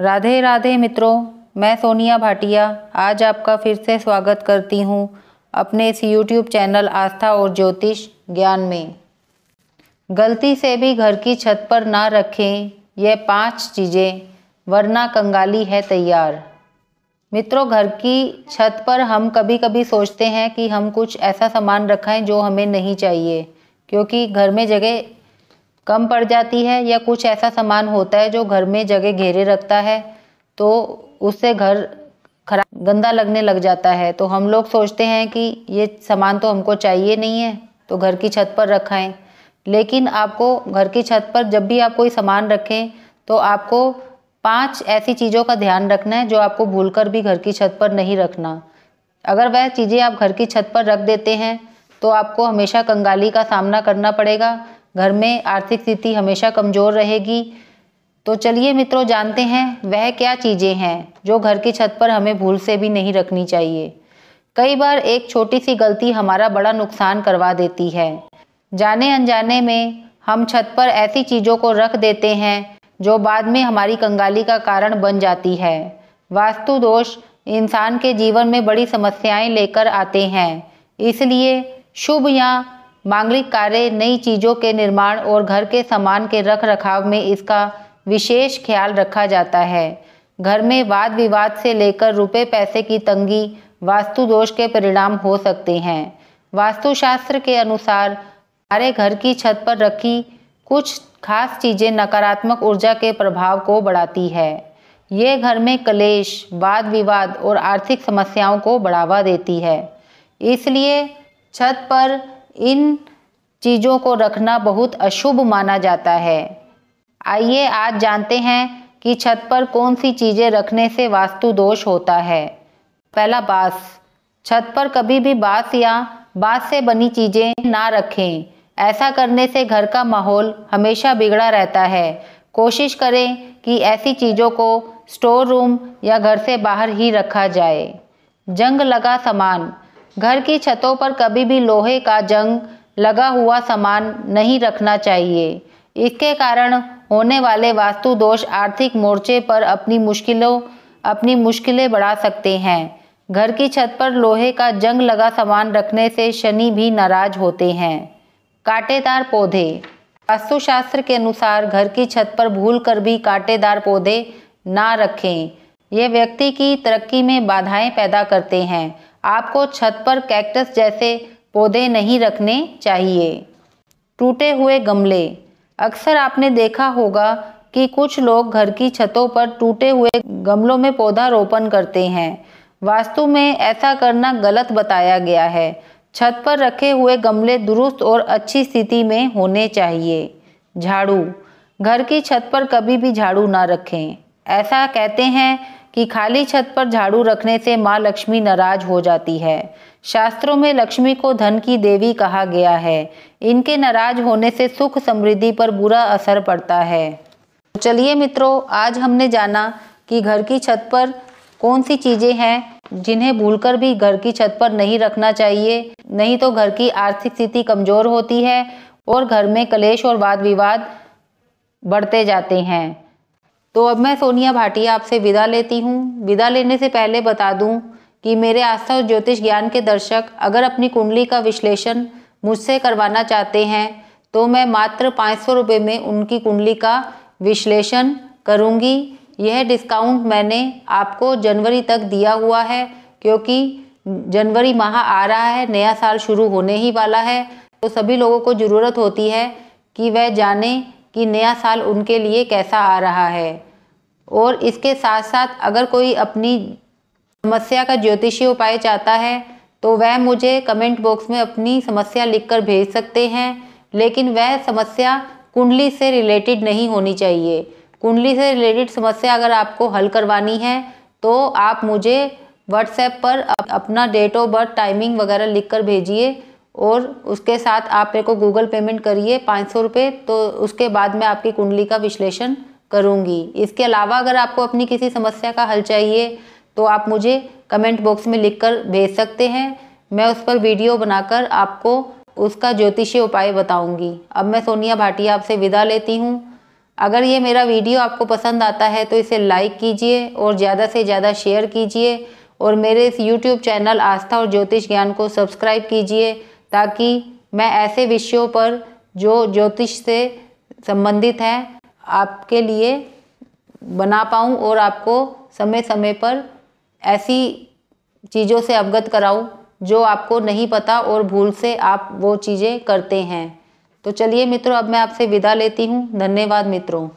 राधे राधे मित्रों मैं सोनिया भाटिया आज आपका फिर से स्वागत करती हूँ अपने इस यूट्यूब चैनल आस्था और ज्योतिष ज्ञान में गलती से भी घर की छत पर ना रखें यह पांच चीज़ें वरना कंगाली है तैयार मित्रों घर की छत पर हम कभी कभी सोचते हैं कि हम कुछ ऐसा सामान रखें जो हमें नहीं चाहिए क्योंकि घर में जगह कम पड़ जाती है या कुछ ऐसा सामान होता है जो घर में जगह घेरे रखता है तो उससे घर खराब गंदा लगने लग जाता है तो हम लोग सोचते हैं कि ये सामान तो हमको चाहिए नहीं है तो घर की छत पर रखाएं लेकिन आपको घर की छत पर जब भी आप कोई सामान रखें तो आपको पांच ऐसी चीज़ों का ध्यान रखना है जो आपको भूलकर भी घर की छत पर नहीं रखना अगर वह चीज़ें आप घर की छत पर रख देते हैं तो आपको हमेशा कंगाली का सामना करना पड़ेगा घर में आर्थिक स्थिति हमेशा कमज़ोर रहेगी तो चलिए मित्रों जानते हैं वह क्या चीज़ें हैं जो घर की छत पर हमें भूल से भी नहीं रखनी चाहिए कई बार एक छोटी सी गलती हमारा बड़ा नुकसान करवा देती है जाने अनजाने में हम छत पर ऐसी चीज़ों को रख देते हैं जो बाद में हमारी कंगाली का कारण बन जाती है वास्तु दोष इंसान के जीवन में बड़ी समस्याएं लेकर आते हैं इसलिए शुभ या मांगलिक कार्य नई चीज़ों के निर्माण और घर के सामान के रख रखाव में इसका विशेष ख्याल रखा जाता है घर में वाद विवाद से लेकर रुपए पैसे की तंगी वास्तु दोष के परिणाम हो सकते हैं वास्तुशास्त्र के अनुसार हमारे घर की छत पर रखी कुछ खास चीज़ें नकारात्मक ऊर्जा के प्रभाव को बढ़ाती है ये घर में कलेश वाद विवाद और आर्थिक समस्याओं को बढ़ावा देती है इसलिए छत पर इन चीज़ों को रखना बहुत अशुभ माना जाता है आइए आज जानते हैं कि छत पर कौन सी चीज़ें रखने से वास्तु दोष होता है पहला बांस छत पर कभी भी बांस या बांस से बनी चीज़ें ना रखें ऐसा करने से घर का माहौल हमेशा बिगड़ा रहता है कोशिश करें कि ऐसी चीज़ों को स्टोर रूम या घर से बाहर ही रखा जाए जंग लगा सामान घर की छतों पर कभी भी लोहे का जंग लगा हुआ सामान नहीं रखना चाहिए इसके कारण होने वाले वास्तु दोष आर्थिक मोर्चे पर अपनी मुश्किलों अपनी मुश्किलें बढ़ा सकते हैं घर की छत पर लोहे का जंग लगा सामान रखने से शनि भी नाराज होते हैं कांटेदार पौधे वास्तुशास्त्र के अनुसार घर की छत पर भूल कर भी कांटेदार पौधे ना रखें ये व्यक्ति की तरक्की में बाधाएं पैदा करते हैं आपको छत पर कैक्टस जैसे पौधे नहीं रखने चाहिए टूटे हुए गमले अक्सर आपने देखा होगा कि कुछ लोग घर की छतों पर टूटे हुए गमलों में पौधा रोपण करते हैं वास्तु में ऐसा करना गलत बताया गया है छत पर रखे हुए गमले दुरुस्त और अच्छी स्थिति में होने चाहिए झाड़ू घर की छत पर कभी भी झाड़ू ना रखें ऐसा कहते हैं कि खाली छत पर झाड़ू रखने से माँ लक्ष्मी नाराज हो जाती है शास्त्रों में लक्ष्मी को धन की देवी कहा गया है इनके नाराज होने से सुख समृद्धि पर बुरा असर पड़ता है तो चलिए मित्रों आज हमने जाना कि घर की छत पर कौन सी चीज़ें हैं जिन्हें भूलकर भी घर की छत पर नहीं रखना चाहिए नहीं तो घर की आर्थिक स्थिति कमज़ोर होती है और घर में कलेश और वाद विवाद बढ़ते जाते हैं तो अब मैं सोनिया भाटिया आपसे विदा लेती हूँ विदा लेने से पहले बता दूँ कि मेरे आस्था और ज्योतिष ज्ञान के दर्शक अगर अपनी कुंडली का विश्लेषण मुझसे करवाना चाहते हैं तो मैं मात्र पाँच सौ रुपये में उनकी कुंडली का विश्लेषण करूँगी यह डिस्काउंट मैंने आपको जनवरी तक दिया हुआ है क्योंकि जनवरी माह आ रहा है नया साल शुरू होने ही वाला है तो सभी लोगों को ज़रूरत होती है कि वह जाने कि नया साल उनके लिए कैसा आ रहा है और इसके साथ साथ अगर कोई अपनी समस्या का ज्योतिषीय उपाय चाहता है तो वह मुझे कमेंट बॉक्स में अपनी समस्या लिखकर भेज सकते हैं लेकिन वह समस्या कुंडली से रिलेटेड नहीं होनी चाहिए कुंडली से रिलेटेड समस्या अगर आपको हल करवानी है तो आप मुझे व्हाट्सएप पर अपना डेट ऑफ बर्थ टाइमिंग वगैरह लिखकर भेजिए और उसके साथ आप मेरे को गूगल पेमेंट करिए पाँच सौ रुपये तो उसके बाद मैं आपकी कुंडली का विश्लेषण करूँगी इसके अलावा अगर आपको अपनी किसी समस्या का हल चाहिए तो आप मुझे कमेंट बॉक्स में लिखकर भेज सकते हैं मैं उस पर वीडियो बनाकर आपको उसका ज्योतिषीय उपाय बताऊँगी अब मैं सोनिया भाटिया आपसे विदा लेती हूँ अगर ये मेरा वीडियो आपको पसंद आता है तो इसे लाइक कीजिए और ज़्यादा से ज़्यादा शेयर कीजिए और मेरे इस यूट्यूब चैनल आस्था और ज्योतिष ज्ञान को सब्सक्राइब कीजिए ताकि मैं ऐसे विषयों पर जो ज्योतिष से संबंधित हैं आपके लिए बना पाऊँ और आपको समय समय पर ऐसी चीज़ों से अवगत कराऊँ जो आपको नहीं पता और भूल से आप वो चीज़ें करते हैं तो चलिए मित्रों अब मैं आपसे विदा लेती हूँ धन्यवाद मित्रों